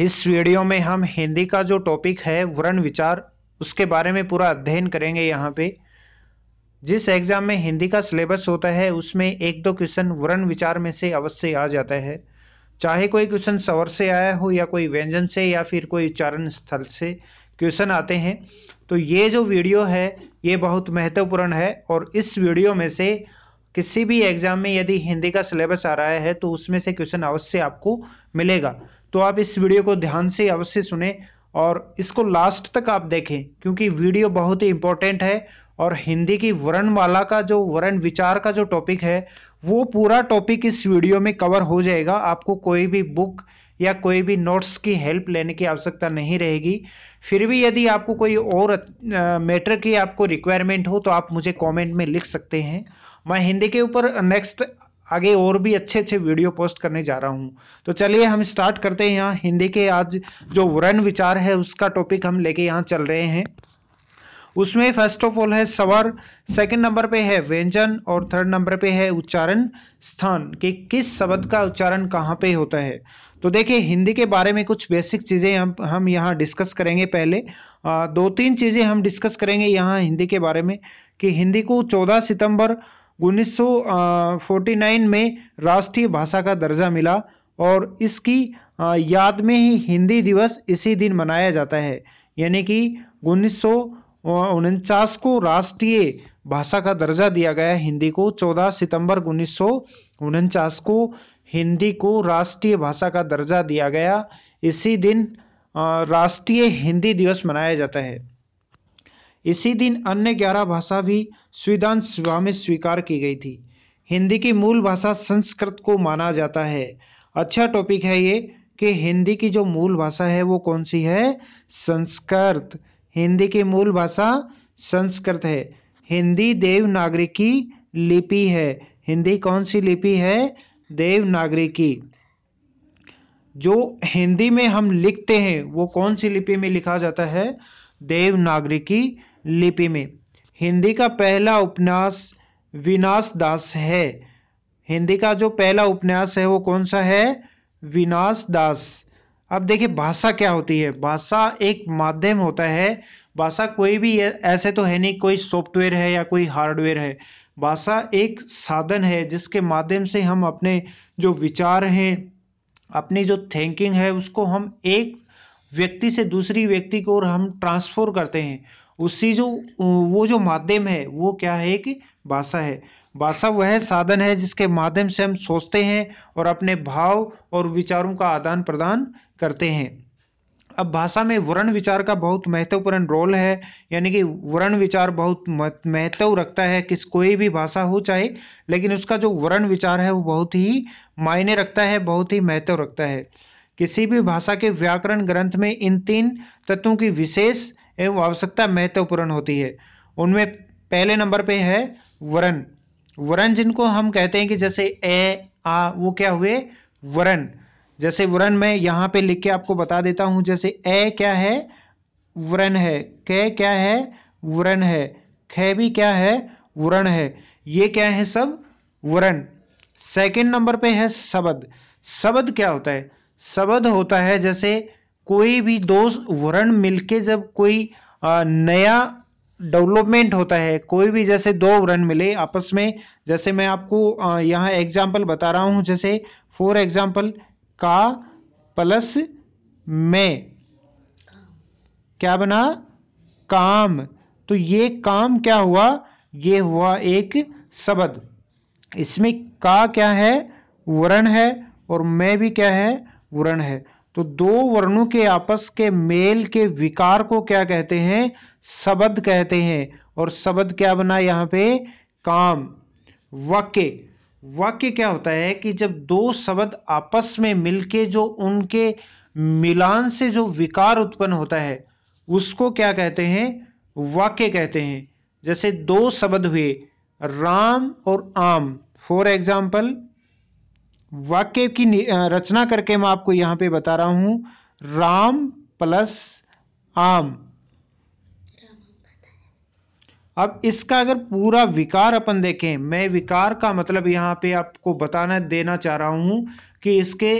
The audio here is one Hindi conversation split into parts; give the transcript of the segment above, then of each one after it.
इस वीडियो में हम हिंदी का जो टॉपिक है वर्ण विचार उसके बारे में पूरा अध्ययन करेंगे यहाँ पे जिस एग्ज़ाम में हिंदी का सिलेबस होता है उसमें एक दो क्वेश्चन वर्ण विचार में से अवश्य आ जाता है चाहे कोई क्वेश्चन सवर से आया हो या कोई व्यंजन से या फिर कोई उच्चारण स्थल से क्वेश्चन आते हैं तो ये जो वीडियो है ये बहुत महत्वपूर्ण है और इस वीडियो में से किसी भी एग्ज़ाम में यदि हिंदी का सिलेबस आ रहा है तो उसमें से क्वेश्चन अवश्य आपको मिलेगा तो आप इस वीडियो को ध्यान से अवश्य सुने और इसको लास्ट तक आप देखें क्योंकि वीडियो बहुत ही इम्पोर्टेंट है और हिंदी की वर्णमाला का जो वर्ण विचार का जो टॉपिक है वो पूरा टॉपिक इस वीडियो में कवर हो जाएगा आपको कोई भी बुक या कोई भी नोट्स की हेल्प लेने की आवश्यकता नहीं रहेगी फिर भी यदि आपको कोई और मैटर की आपको रिक्वायरमेंट हो तो आप मुझे कमेंट में लिख सकते हैं मैं हिंदी के ऊपर नेक्स्ट आगे और भी अच्छे अच्छे वीडियो पोस्ट करने जा रहा हूँ तो चलिए हम स्टार्ट करते हैं यहाँ हिंदी के आज जो वर्ण विचार है उसका टॉपिक हम लेके यहाँ चल रहे हैं उसमें फर्स्ट ऑफ ऑल है सवर सेकंड नंबर पे है व्यंजन और थर्ड नंबर पे है उच्चारण स्थान कि किस शब्द का उच्चारण कहाँ पे होता है तो देखिए हिंदी के बारे में कुछ बेसिक चीज़ें हम हम यहाँ डिस्कस करेंगे पहले आ, दो तीन चीज़ें हम डिस्कस करेंगे यहाँ हिंदी के बारे में कि हिंदी को 14 सितंबर उन्नीस में राष्ट्रीय भाषा का दर्जा मिला और इसकी याद में ही हिंदी दिवस इसी दिन मनाया जाता है यानी कि उन्नीस को राष्ट्रीय भाषा का दर्जा दिया गया हिंदी को 14 सितंबर उन्नीस को हिंदी को राष्ट्रीय भाषा का दर्जा दिया गया इसी दिन राष्ट्रीय हिंदी दिवस मनाया जाता है इसी दिन अन्य ग्यारह भाषा भी स्वीदान सभा में स्वीकार की गई थी हिंदी की मूल भाषा संस्कृत को माना जाता है अच्छा टॉपिक है ये कि हिंदी की जो मूल भाषा है वो कौन सी है संस्कृत हिंदी की मूल भाषा संस्कृत है हिंदी देवनागरी की लिपि है हिंदी कौन सी लिपि है देवनागरी की जो हिंदी में हम लिखते हैं वो कौन सी लिपि में लिखा जाता है देवनागरी की लिपि में हिंदी का पहला उपन्यास विनाश दास है हिंदी का जो पहला उपन्यास है वो कौन सा है विनाश दास अब देखिए भाषा क्या होती है भाषा एक माध्यम होता है भाषा कोई भी ऐसे तो है नहीं कोई सॉफ्टवेयर है या कोई हार्डवेयर है भाषा एक साधन है जिसके माध्यम से हम अपने जो विचार हैं अपनी जो थिंकिंग है उसको हम एक व्यक्ति से दूसरी व्यक्ति को और हम ट्रांसफर करते हैं उसी जो वो जो माध्यम है वो क्या है कि भाषा है भाषा वह साधन है जिसके माध्यम से हम सोचते हैं और अपने भाव और विचारों का आदान प्रदान करते हैं अब भाषा में वर्ण विचार का बहुत महत्वपूर्ण रोल है यानी कि वर्ण विचार बहुत महत्व रखता है किस कोई भी भाषा हो चाहे लेकिन उसका जो वर्ण विचार है वो बहुत ही मायने रखता है बहुत ही महत्व रखता है किसी भी हम्म। भाषा के व्याकरण ग्रंथ में इन तीन तत्वों की विशेष एवं आवश्यकता महत्वपूर्ण होती है उनमें पहले नंबर पे है वरण वरण जिनको हम कहते हैं कि जैसे ए आ वो क्या हुए वरण जैसे वरण मैं यहाँ पे लिख के आपको बता देता हूँ जैसे ए क्या है वरण है क क्या है वरण है ख भी क्या है वरण है ये क्या है सब वरण सेकेंड नंबर पे है शब्द शब्द क्या होता है शब्द होता है जैसे कोई भी दो वर्ण मिलके जब कोई नया डेवलपमेंट होता है कोई भी जैसे दो वर्ण मिले आपस में जैसे मैं आपको यहाँ एग्जाम्पल बता रहा हूँ जैसे फॉर एग्जाम्पल का प्लस में क्या बना काम तो ये काम क्या हुआ ये हुआ एक शब्द इसमें का क्या है वर्ण है और मैं भी क्या है वर्ण है तो दो वर्णों के आपस के मेल के विकार को क्या कहते हैं शब्द कहते हैं और शबद क्या बना यहाँ पे काम वाक्य वाक्य क्या होता है कि जब दो शब्द आपस में मिलके जो उनके मिलान से जो विकार उत्पन्न होता है उसको क्या कहते हैं वाक्य कहते हैं जैसे दो शब्द हुए राम और आम फॉर एग्जाम्पल वाक्य की रचना करके मैं आपको यहाँ पे बता रहा हूं राम प्लस आम अब इसका अगर पूरा विकार अपन देखें मैं विकार का मतलब यहाँ पे आपको बताना देना चाह रहा हूँ कि इसके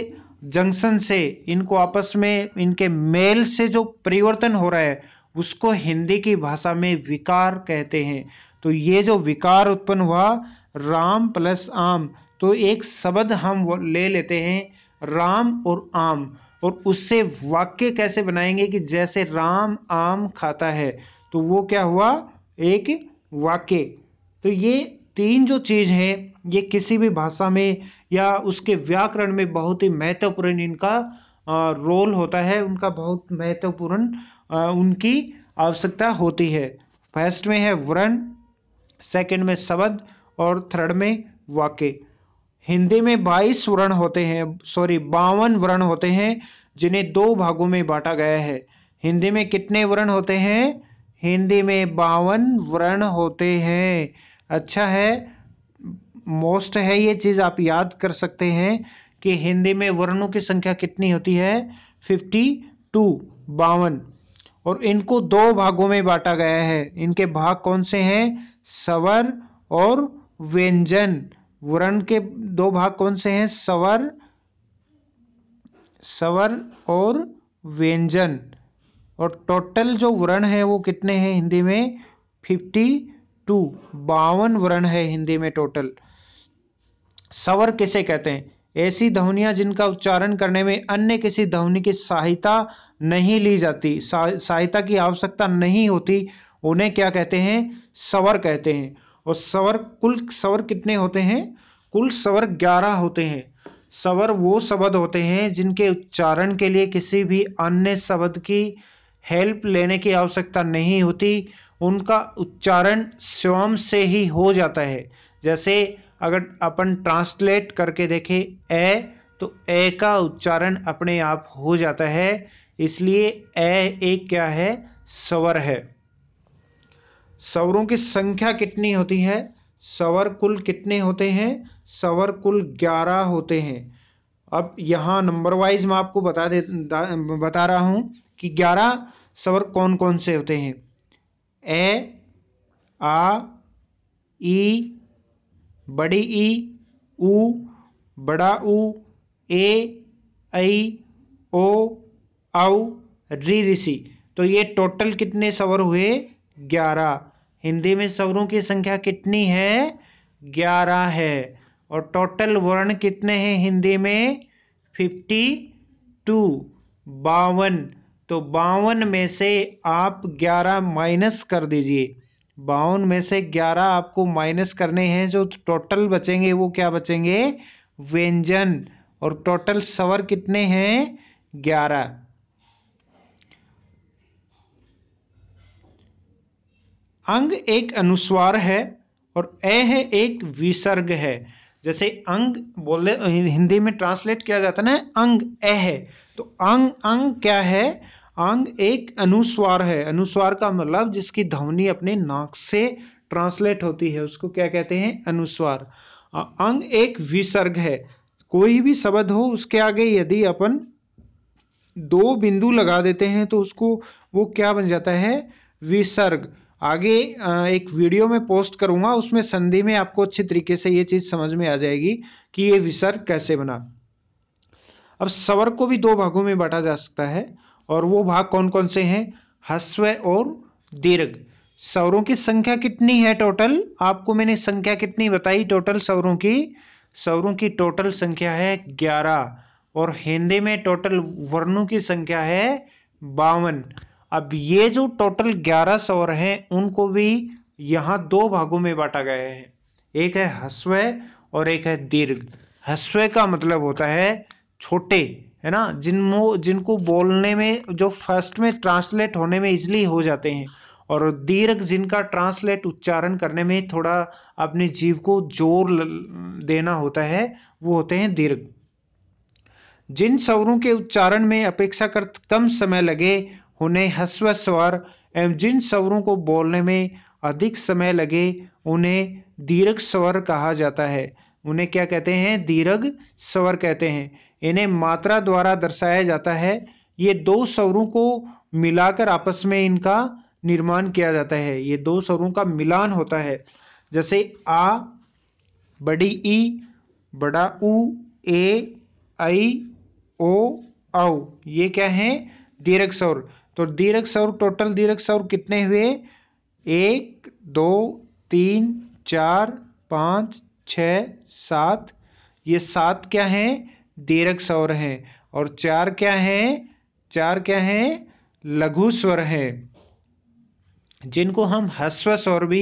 जंक्शन से इनको आपस में इनके मेल से जो परिवर्तन हो रहा है उसको हिंदी की भाषा में विकार कहते हैं तो ये जो विकार उत्पन्न हुआ राम प्लस आम तो एक शब्द हम ले लेते हैं राम और आम और उससे वाक्य कैसे बनाएंगे कि जैसे राम आम खाता है तो वो क्या हुआ एक वाक्य तो ये तीन जो चीज़ है ये किसी भी भाषा में या उसके व्याकरण में बहुत ही महत्वपूर्ण इनका रोल होता है उनका बहुत महत्वपूर्ण उनकी आवश्यकता होती है फर्स्ट में है वर्ण सेकंड में शब्द और थर्ड में वाक्य हिंदी में बाईस वर्ण होते हैं सॉरी बावन वर्ण होते हैं जिन्हें दो भागों में बांटा गया है हिंदी में कितने वर्ण होते हैं हिंदी में बावन वर्ण होते हैं अच्छा है मोस्ट है ये चीज़ आप याद कर सकते हैं कि हिंदी में वर्णों की संख्या कितनी होती है फिफ्टी टू बावन और इनको दो भागों में बांटा गया है इनके भाग कौन से हैं सवर और व्यंजन वर्ण के दो भाग कौन से हैं सवर सवर और व्यंजन और टोटल जो वर्ण है वो कितने हैं हिंदी में फिफ्टी टू बावन वर्ण है हिंदी में टोटल सवर किसे कहते हैं ऐसी ध्वनिया जिनका उच्चारण करने में अन्य किसी ध्वनि की सहायता नहीं ली जाती सहायता की आवश्यकता नहीं होती उन्हें क्या कहते हैं सवर कहते हैं और सवर कुल सवर कितने होते हैं कुल सवर ग्यारह होते हैं सवर वो शब्द होते हैं जिनके उच्चारण के लिए किसी भी अन्य शब्द की हेल्प लेने की आवश्यकता नहीं होती उनका उच्चारण स्वयं से ही हो जाता है जैसे अगर अपन ट्रांसलेट करके देखें ए तो ए का उच्चारण अपने आप हो जाता है इसलिए ए एक क्या है स्वर है सवरों की संख्या कितनी होती है सवर कुल कितने होते हैं सवर कुल ग्यारह होते हैं अब यहाँ नंबर वाइज मैं आपको बता दे बता रहा हूँ कि ग्यारह सवर कौन कौन से होते हैं ए आ ई बड़ी ई उ बड़ा ऊ ए आई ओ औ री ऋषि तो ये टोटल कितने सवर हुए ग्यारह हिंदी में स्वरों की संख्या कितनी है ग्यारह है और टोटल वर्ण कितने हैं हिंदी में फिफ्टी टू बावन तो बावन में से आप ग्यारह माइनस कर दीजिए बावन में से ग्यारह आपको माइनस करने हैं जो टोटल बचेंगे वो क्या बचेंगे व्यंजन और टोटल स्वर कितने हैं ग्यारह अंग एक अनुस्वार है और ए है एक विसर्ग है जैसे अंग बोले हिंदी में ट्रांसलेट किया जाता है ना अंग ए है तो अंग अंग क्या है अंग एक अनुस्वार है अनुस्वार का मतलब जिसकी ध्वनि अपने नाक से ट्रांसलेट होती है उसको क्या कहते हैं अनुस्वार अंग एक विसर्ग है कोई भी शब्द हो उसके आगे यदि अपन दो बिंदु लगा देते हैं तो उसको वो क्या बन जाता है विसर्ग आगे एक वीडियो में पोस्ट करूंगा उसमें संधि में आपको अच्छे तरीके से ये चीज़ समझ में आ जाएगी कि ये विसर्ग कैसे बना अब सवर को भी दो भागों में बांटा जा सकता है और वो भाग कौन कौन से हैं हस्व और दीर्घ सवरों की संख्या कितनी है टोटल आपको मैंने संख्या कितनी बताई टोटल सवरों की सवरों की टोटल संख्या है ग्यारह और हिंदी में टोटल वर्णों की संख्या है बावन अब ये जो टोटल ग्यारह स्वर हैं उनको भी यहाँ दो भागों में बांटा गया है एक है हस्व और एक है दीर्घ हस्व का मतलब होता है छोटे है ना जिन जिनको बोलने में जो फर्स्ट में ट्रांसलेट होने में इजली हो जाते हैं और दीर्घ जिनका ट्रांसलेट उच्चारण करने में थोड़ा अपने जीव को जोर देना होता है वो होते हैं दीर्घ जिन स्वरों के उच्चारण में अपेक्षाकृत कम समय लगे उन्हें हस्व स्वर एवं जिन स्वरों को बोलने में अधिक समय लगे उन्हें दीर्घ स्वर कहा जाता है उन्हें क्या कहते हैं दीर्घ स्वर कहते हैं इन्हें मात्रा द्वारा दर्शाया जाता है ये दो स्वरों को मिलाकर आपस में इनका निर्माण किया जाता है ये दो स्वरों का मिलान होता है जैसे आ बड़ी ई बड़ा ऊ ए आई ओ औ ये क्या है दीर्घ स्वर तो दीर्घ सौर टोटल दीर्घ सौर कितने हुए एक दो तीन चार पाँच छ सात ये सात क्या हैं दीर्घ सौर हैं और चार क्या हैं चार क्या हैं लघु स्वर हैं जिनको हम हस्व स्वर भी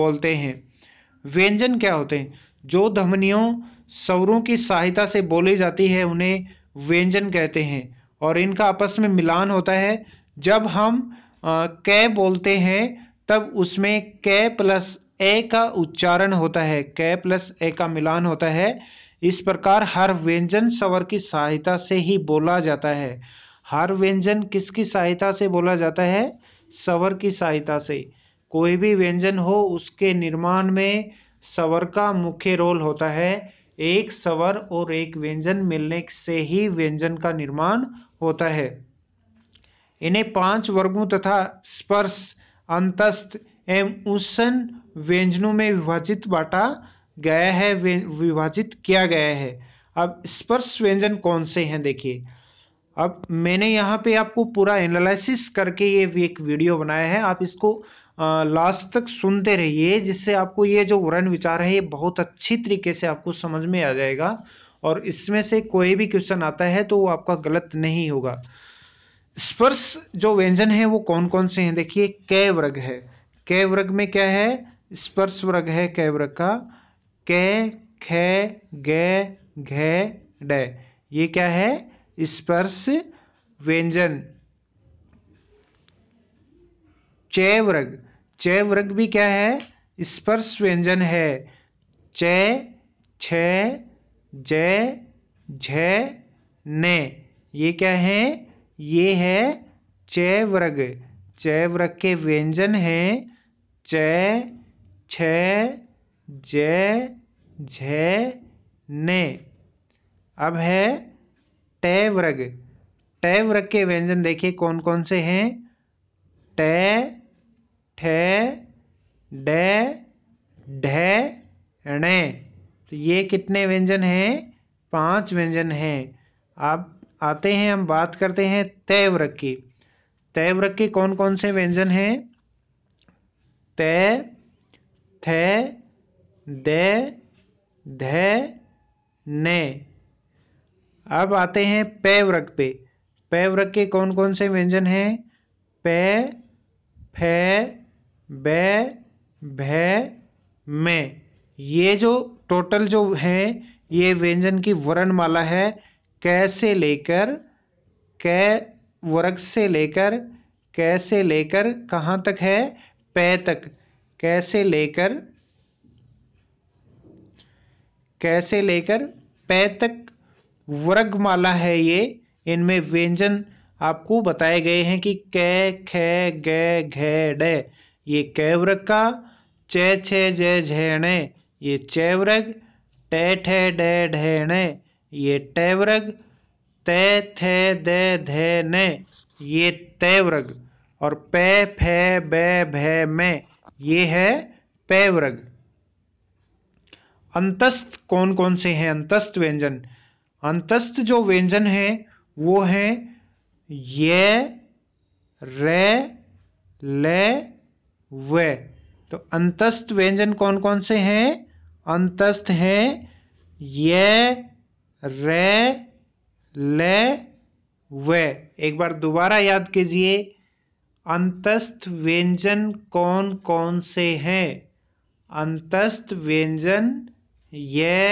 बोलते हैं व्यंजन क्या होते हैं जो धमनियों स्वरों की सहायता से बोली जाती है उन्हें व्यंजन कहते हैं और इनका आपस में मिलान होता है जब हम कै बोलते हैं तब उसमें कै प्लस ए का उच्चारण होता है कै प्लस ए का मिलान होता है इस प्रकार हर व्यंजन स्वर की सहायता से ही बोला जाता है हर व्यंजन किसकी सहायता से बोला जाता है स्वर की सहायता से कोई भी व्यंजन हो उसके निर्माण में स्वर का मुख्य रोल होता है एक स्वर और एक व्यंजन मिलने से ही व्यंजन का निर्माण होता है इन्हें पांच वर्गों तथा स्पर्श अंतस्थ एवं उसन व्यंजनों में विभाजित बांटा गया है विभाजित किया गया है अब स्पर्श व्यंजन कौन से हैं देखिए अब मैंने यहाँ पे आपको पूरा एनालिसिस करके ये एक वीडियो बनाया है आप इसको लास्ट तक सुनते रहिए जिससे आपको ये जो वर्ण विचार है ये बहुत अच्छी तरीके से आपको समझ में आ जाएगा और इसमें से कोई भी क्वेश्चन आता है तो वो आपका गलत नहीं होगा स्पर्श जो व्यंजन है वो कौन कौन से हैं देखिए कै वर्ग है कै वर्ग में क्या है स्पर्श वर्ग है कै वर्ग का कै खे गे घे डे ये क्या है स्पर्श व्यंजन चैवरग चैवरग भी क्या है स्पर्श व्यंजन है चय छ जय ने ये क्या है ये है चैवरग चैवरग के व्यंजन हैं चय छ जय ने अब है टैवरग टैवरग के व्यंजन देखिए कौन कौन से हैं टै ठे डे ढे णे तो ये कितने व्यंजन हैं पांच व्यंजन हैं अब आते हैं हम बात करते हैं तय की तय के कौन कौन से व्यंजन हैं ते थे दे धे ने अब आते हैं पैव्रक पे पैव्रक के कौन कौन से व्यंजन हैं पे फे बै भय में ये जो टोटल जो है ये व्यंजन की वर्णमाला है कैसे लेकर कै वर्ग से लेकर कैसे लेकर कहाँ तक है पै तक कैसे लेकर कैसे लेकर पै तक वर्गमाला है ये इनमें व्यंजन आपको बताए गए हैं कि कै ख ग घ ड ये कैवरक का चे छे जय झेणे ये चैवरग टै ठे डे ढेणे ये टैवृग ते थे दे धे ने ये तैवृग और पे फे बे भे में ये है पैवृग अंतस्थ कौन कौन से हैं अंतस्थ व्यंजन अंतस्थ जो व्यंजन है वो है ये रे ले व तो अंतस्थ व्यंजन कौन कौन से हैं अंतस्थ हैं ये रे ले व एक बार दोबारा याद कीजिए अंतस्थ व्यंजन कौन कौन से हैं अंतस्थ व्यंजन ये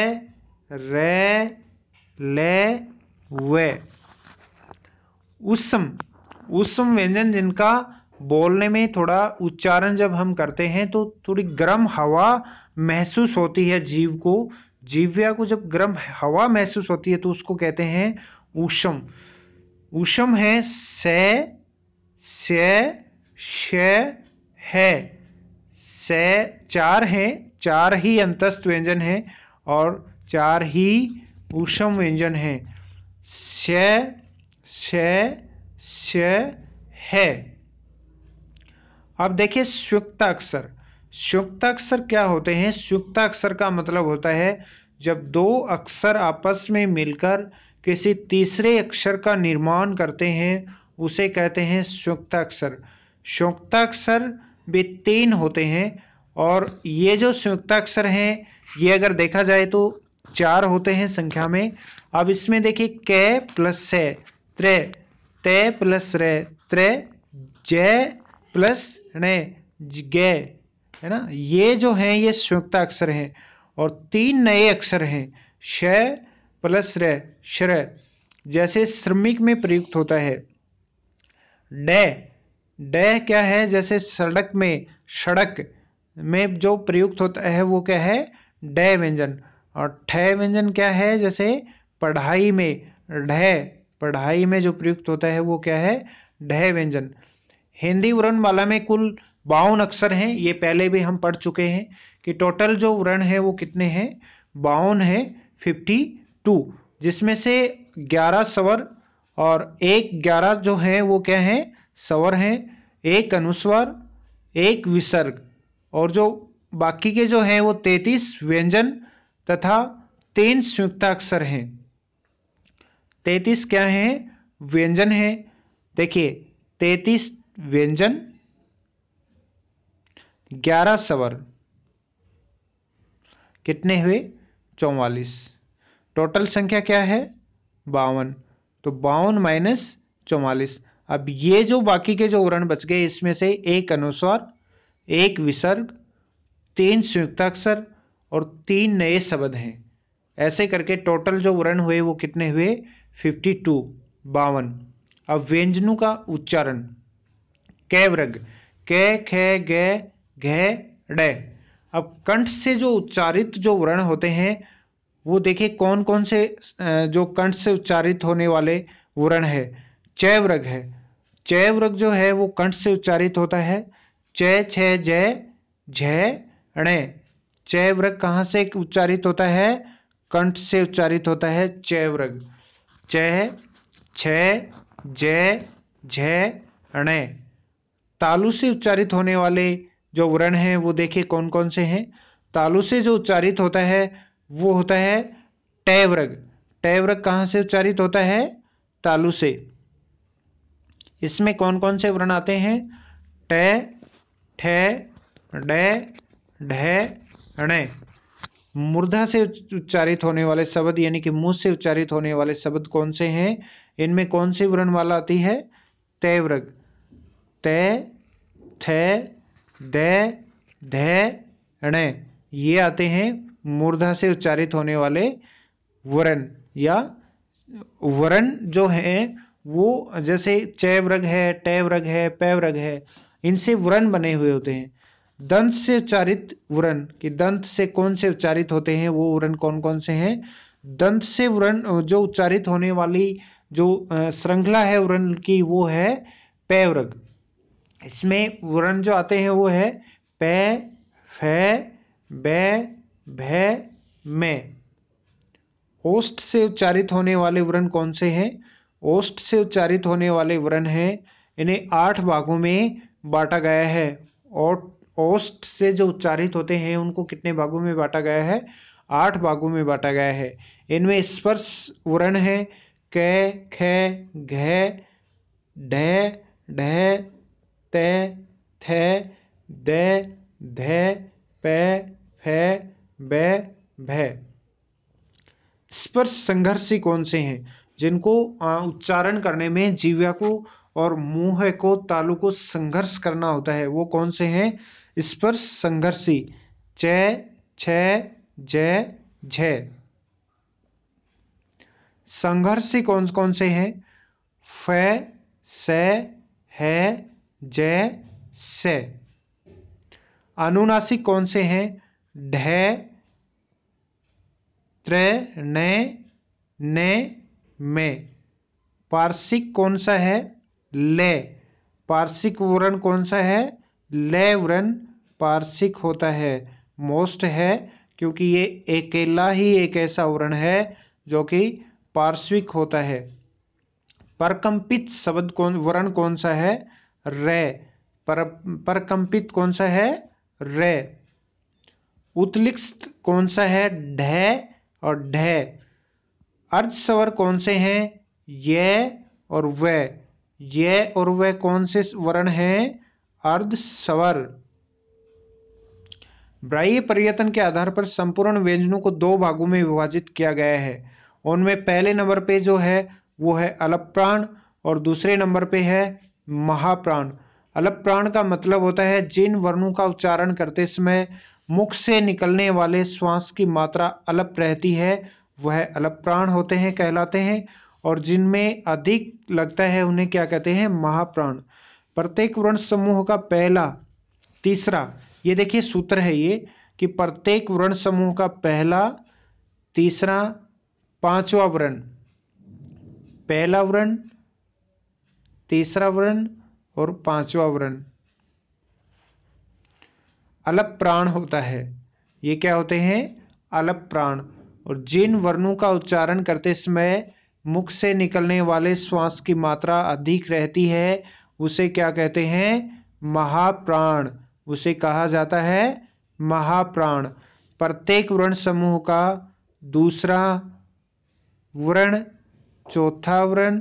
रे ले वे उसम उसम व्यंजन जिनका बोलने में थोड़ा उच्चारण जब हम करते हैं तो थोड़ी गर्म हवा महसूस होती है जीव को जीव्या को जब गर्म हवा महसूस होती है तो उसको कहते हैं उषम उषम है स है स चार हैं चार ही अंतस्थ व्यंजन हैं और चार ही उषम व्यंजन हैं श श श है अब देखिए संयुक्ताक्षर संयुक्ताक्षर क्या होते हैं संयुक्ताक्षर का मतलब होता है जब दो अक्षर आपस में मिलकर किसी तीसरे अक्षर का निर्माण करते हैं उसे कहते हैं संयुक्ताक्षर संयुक्ताक्षर भी तीन होते हैं और ये जो संयुक्ताक्षर हैं ये अगर देखा जाए तो चार होते हैं संख्या में अब इसमें देखिए कै प्लस से त्रे तय प्लस रे त्रे जय प्लस णे गे है ना ये जो हैं ये संयुक्त अक्षर हैं और तीन नए अक्षर हैं श प्लस र श्र जैसे श्रमिक में प्रयुक्त होता है डे डे क्या है जैसे सड़क में सड़क में जो प्रयुक्त होता है वो क्या है डे व्यंजन और ठ व्यंजन क्या है जैसे पढ़ाई में ढ पढ़ाई में जो प्रयुक्त होता है वो क्या है ढ व्यंजन हिंदी वर्णमाला में कुल बावन अक्षर हैं ये पहले भी हम पढ़ चुके हैं कि टोटल जो वर्ण है वो कितने हैं बावन है फिफ्टी टू जिसमें से ग्यारह सवर और एक ग्यारह जो है वो क्या है स्वर हैं एक अनुस्वर एक विसर्ग और जो बाकी के जो हैं वो तैतीस व्यंजन तथा तीन संयुक्ताक्षर हैं तैतीस क्या हैं व्यंजन हैं देखिए तैतीस व्यंजन ग्यारह सवर कितने हुए चौवालीस टोटल संख्या क्या है बावन तो बावन माइनस चौवालीस अब ये जो बाकी के जो वर्ण बच गए इसमें से एक अनुस्वार एक विसर्ग तीन संयुक्ताक्षर और तीन नए शब्द हैं ऐसे करके टोटल जो वर्ण हुए वो कितने हुए फिफ्टी टू बावन अब व्यंजनों का उच्चारण कै खे गे घे अब कंठ से जो उच्चारित जो वर्ण होते हैं वो देखिए कौन कौन से जो कंठ से उच्चारित होने वाले वर्ण है चैवरग है चैवरग जो है वो कंठ से उच्चारित होता है चय छे जय झय णे कहाँ से उच्चारित होता है कंठ से उच्चारित होता है चैवरग चय छय जय झय णे तालु से उच्चारित होने वाले जो वर्ण हैं वो देखिए कौन कौन से हैं तालु से जो उच्चारित होता है वो होता है टैवरग टैवरग कहाँ से उच्चारित होता है तालु से इसमें कौन कौन से वर्ण आते हैं ट ठे ढे मूर्धा से उच्चारित होने वाले शब्द यानी कि मुंह से उच्चारित होने वाले शब्द कौन से हैं इनमें कौन सी वर्ण वाला आती है तैवरग ते थे दे ढे ये आते हैं मूर्धा से उच्चारित होने वाले वर्ण या वर्ण जो हैं वो जैसे वृग है वृग है वृग है इनसे वर्ण बने हुए होते हैं दंत से उच्चारित वर्ण कि दंत से कौन से उच्चारित होते हैं वो वर्ण कौन कौन से हैं दंत से वर्ण जो उच्चारित होने वाली जो श्रृंखला है वर्ण की वो है पैवृग इसमें वर्ण जो आते हैं वो है पे फे बे भे से उच्चारित होने वाले वर्ण कौन से हैं ओष्ठ से उच्चारित होने वाले वर्ण हैं इन्हें आठ भागों में बांटा गया है और ओष्ठ से जो उच्चारित होते हैं उनको कितने भागों में बांटा गया है आठ भागों में बांटा गया है इनमें स्पर्श वर्ण है क ख घ ढ ढ ते थे दे धे पे फे बे भे स्पर्श संघर्षी कौन से हैं जिनको उच्चारण करने में जीव्या को और मुंह को तालु को संघर्ष करना होता है वो कौन से हैं स्पर्श संघर्षी चय छ जय झ संघर्षी कौन कौन से हैं फ स है जय से अनुनासिक कौन से हैं ढ त्र ने ने मे पार्शिक कौन सा है ले पार्शिक वर्ण कौन सा है ले वर्ण पार्शिक होता है मोस्ट है क्योंकि ये अकेला ही एक ऐसा वर्ण है जो कि पार्श्विक होता है परकंपित शब्द कौन वर्ण कौन सा है रे पर परकंपित कौन सा है रे उत्लिखित कौन सा है ढे और ढे अर्धस्वर कौन से हैं ये और वे ये और वे कौन से वर्ण हैं अर्धस्वर ब्राह्य पर्यटन के आधार पर संपूर्ण व्यंजनों को दो भागों में विभाजित किया गया है उनमें पहले नंबर पे जो है वो है अलप्राण और दूसरे नंबर पे है महाप्राण अलप प्राण का मतलब होता है जिन वर्णों का उच्चारण करते समय मुख से निकलने वाले श्वास की मात्रा अलप रहती है वह अलप प्राण होते हैं कहलाते हैं और जिनमें अधिक लगता है उन्हें क्या कहते हैं महाप्राण प्रत्येक वर्ण समूह का पहला तीसरा ये देखिए सूत्र है ये कि प्रत्येक वर्ण समूह का पहला तीसरा पांचवा वर्ण पहला वर्ण तीसरा वर्ण और पांचवा वर्ण अलप प्राण होता है ये क्या होते हैं अलप प्राण और जिन वर्णों का उच्चारण करते समय मुख से निकलने वाले श्वास की मात्रा अधिक रहती है उसे क्या कहते हैं महाप्राण उसे कहा जाता है महाप्राण प्रत्येक वर्ण समूह का दूसरा वर्ण चौथा वर्ण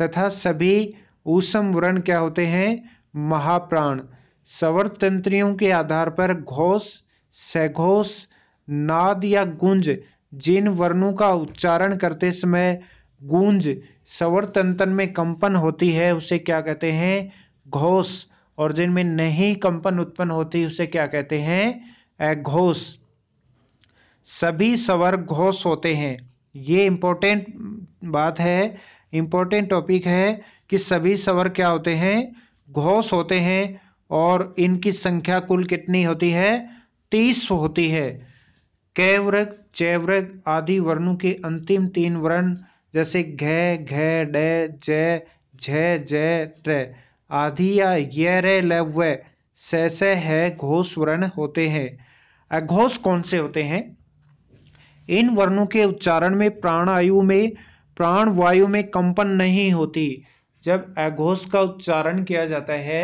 तथा सभी ऊषम वर्ण क्या होते हैं महाप्राण सवर तंत्रियों के आधार पर घोष सघोष नाद या गुंज जिन वर्णों का उच्चारण करते समय गूंज तंत्र में कंपन होती है उसे क्या कहते हैं घोष और जिनमें नहीं कंपन उत्पन्न होती उसे क्या कहते हैं अघोष सभी सवर घोष होते हैं ये इम्पोर्टेंट बात है इम्पोर्टेंट टॉपिक है कि सभी सवर क्या होते हैं घोष होते हैं और इनकी संख्या कुल कितनी होती है तीस होती है कैवृग चैवृग आदि वर्णों के अंतिम तीन वर्ण जैसे घ घ जय जय ट्रे आदि या ये रे लव है घोष वर्ण होते हैं घोष कौन से होते हैं इन वर्णों के उच्चारण में प्राणायु में प्राण वायु में कंपन नहीं होती जब अघोष का उच्चारण किया जाता है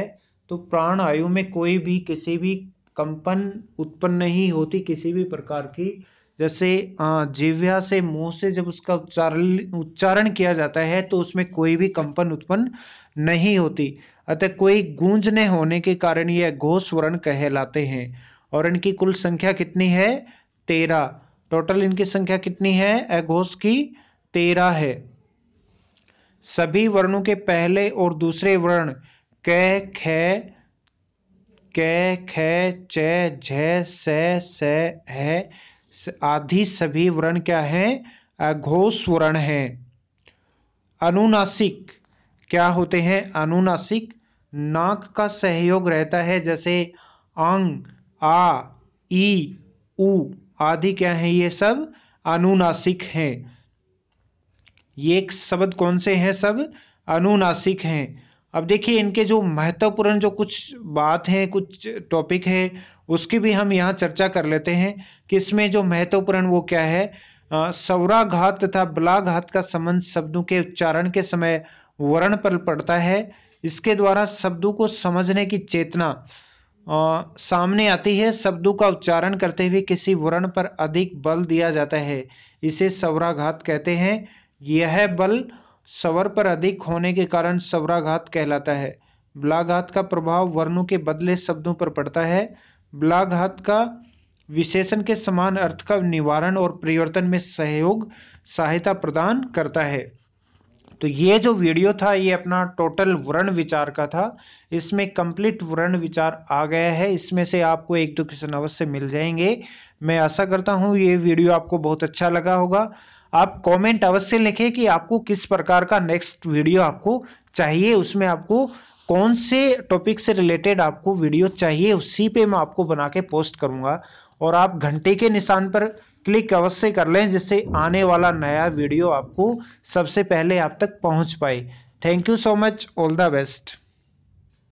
तो प्राण आयु में कोई भी किसी भी कंपन उत्पन्न नहीं होती किसी भी प्रकार की जैसे जिव्या से मुंह से जब उसका उच्चारण उच्चारण किया जाता है तो उसमें कोई भी कंपन उत्पन्न नहीं होती अतः कोई गूंज न होने के कारण ये घोष वर्ण कहलाते हैं और इनकी कुल संख्या कितनी है तेरह टोटल इनकी संख्या कितनी है अघोष की तेरह है सभी वर्णों के पहले और दूसरे वर्ण क ख क ख च झ स स है आदि सभी वर्ण क्या हैं अघोष वर्ण हैं अनुनासिक क्या होते हैं अनुनासिक नाक का सहयोग रहता है जैसे अंग आ ई उ आदि क्या हैं ये सब अनुनासिक हैं ये शब्द कौन से हैं सब अनुनासिक हैं अब देखिए इनके जो महत्वपूर्ण जो कुछ बात हैं कुछ टॉपिक है उसकी भी हम यहाँ चर्चा कर लेते हैं कि इसमें जो महत्वपूर्ण वो क्या है सौराघात तथा बलाघात का संबंध शब्दों के उच्चारण के समय वर्ण पर पड़ता है इसके द्वारा शब्दों को समझने की चेतना आ, सामने आती है शब्दों का उच्चारण करते हुए किसी वर्ण पर अधिक बल दिया जाता है इसे सौराघात कहते हैं यह बल सवर पर अधिक होने के कारण सवराघात कहलाता है ब्लाघात का प्रभाव वर्णों के बदले शब्दों पर पड़ता है ब्लाघात का विशेषण के समान अर्थ का निवारण और परिवर्तन में सहयोग सहायता प्रदान करता है तो ये जो वीडियो था ये अपना टोटल वर्ण विचार का था इसमें कंप्लीट वर्ण विचार आ गया है इसमें से आपको एक दो क्वेश्चन अवश्य मिल जाएंगे मैं आशा करता हूँ ये वीडियो आपको बहुत अच्छा लगा होगा आप कमेंट अवश्य लिखें कि आपको किस प्रकार का नेक्स्ट वीडियो आपको चाहिए उसमें आपको कौन से टॉपिक से रिलेटेड आपको वीडियो चाहिए उसी पे मैं आपको बना के पोस्ट करूँगा और आप घंटे के निशान पर क्लिक अवश्य कर लें जिससे आने वाला नया वीडियो आपको सबसे पहले आप तक पहुँच पाए thank you so much all the best